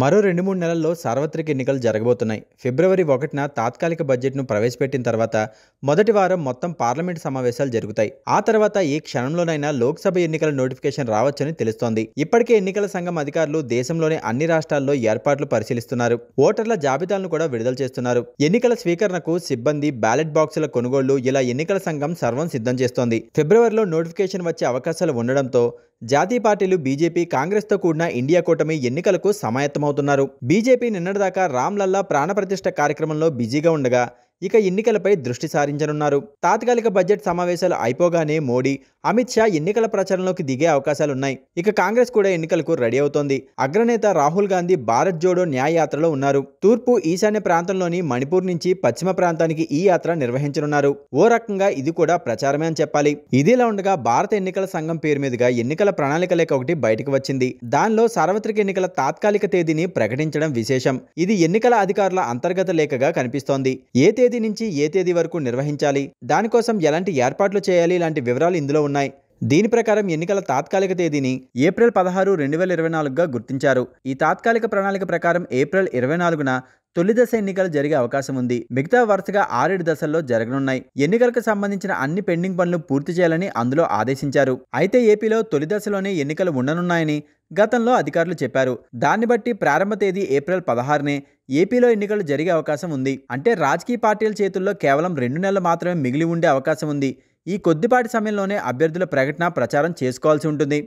మరో రెండు మూడు నెలల్లో సార్వత్రిక ఎన్నికలు జరగబోతున్నాయి ఫిబ్రవరి ఒకటిన తాత్కాలిక బడ్జెట్ను ప్రవేశపెట్టిన తర్వాత మొదటి వారం మొత్తం పార్లమెంటు సమావేశాలు జరుగుతాయి ఆ తర్వాత ఈ క్షణంలోనైనా లోక్సభ ఎన్నికల నోటిఫికేషన్ రావచ్చని తెలుస్తోంది ఇప్పటికే ఎన్నికల సంఘం అధికారులు దేశంలోని అన్ని రాష్ట్రాల్లో ఏర్పాట్లు పరిశీలిస్తున్నారు ఓటర్ల జాబితాలను కూడా విడుదల చేస్తున్నారు ఎన్నికల స్వీకరణకు సిబ్బంది బ్యాలెట్ బాక్సుల కొనుగోళ్లు ఇలా ఎన్నికల సంఘం సర్వం సిద్ధం చేస్తోంది ఫిబ్రవరిలో నోటిఫికేషన్ వచ్చే అవకాశాలు ఉండడంతో జాతీయ పార్టీలు బీజేపీ కాంగ్రెస్తో కూడిన ఇండియా కూటమి ఎన్నికలకు సమాయత్తం వ్యక్తమవుతున్నారు బీజేపీ నిన్నటిదాకా రామ్లల్లా ప్రాణప్రతిష్ట కార్యక్రమంలో బిజీగా ఉండగా ఇక ఎన్నికలపై దృష్టి సారించనున్నారు తాత్కాలిక బడ్జెట్ సమావేశాలు అయిపోగానే మోడీ అమిత్ షా ఎన్నికల ప్రచారంలోకి దిగే అవకాశాలున్నాయి ఇక కాంగ్రెస్ కూడా ఎన్నికలకు రెడీ అవుతోంది అగ్రనేత రాహుల్ గాంధీ భారత్ జోడో న్యాయ యాత్రలో ఉన్నారు తూర్పు ఈశాన్య ప్రాంతంలోని మణిపూర్ నుంచి పశ్చిమ ప్రాంతానికి ఈ యాత్ర నిర్వహించనున్నారు ఓ రకంగా ఇది కూడా ప్రచారమే అని చెప్పాలి ఇదిలా ఉండగా భారత ఎన్నికల సంఘం పేరు మీదుగా ఎన్నికల ప్రణాళిక లేక ఒకటి బయటకు వచ్చింది దానిలో సార్వత్రిక ఎన్నికల తాత్కాలిక తేదీని ప్రకటించడం విశేషం ఇది ఎన్నికల అధికారుల అంతర్గత లేఖగా కనిపిస్తోంది ఏ తేదీ నుంచి ఏ తేదీ వరకు నిర్వహించాలి దానికోసం ఎలాంటి ఏర్పాట్లు చేయాలి ఇలాంటి వివరాలు ఇందులో ఉన్నాయి దీని ప్రకారం ఎన్నికల తాత్కాలిక తేదీని ఏప్రిల్ పదహారు రెండు వేల ఇరవై నాలుగుగా గుర్తించారు ఈ తాత్కాలిక ప్రణాళిక ప్రకారం ఏప్రిల్ ఇరవై నాలుగున తొలి దశ ఎన్నికలు జరిగే అవకాశం ఉంది మిగతా వరుసగా ఆరేడు దశల్లో జరగనున్నాయి ఎన్నికలకు సంబంధించిన అన్ని పెండింగ్ పనులు పూర్తి చేయాలని అందులో ఆదేశించారు అయితే ఏపీలో తొలి దశలోనే ఎన్నికలు ఉండనున్నాయని గతంలో అధికారులు చెప్పారు దాన్ని బట్టి ప్రారంభ తేదీ ఏప్రిల్ పదహారునే ఏపీలో ఎన్నికలు జరిగే అవకాశం ఉంది అంటే రాజకీయ పార్టీల చేతుల్లో కేవలం రెండు నెలలు మాత్రమే మిగిలి ఉండే అవకాశం ఉంది ఈ కొద్దిపాటి సమయంలోనే అభ్యర్థుల ప్రకటన ప్రచారం చేసుకోవాల్సి ఉంటుంది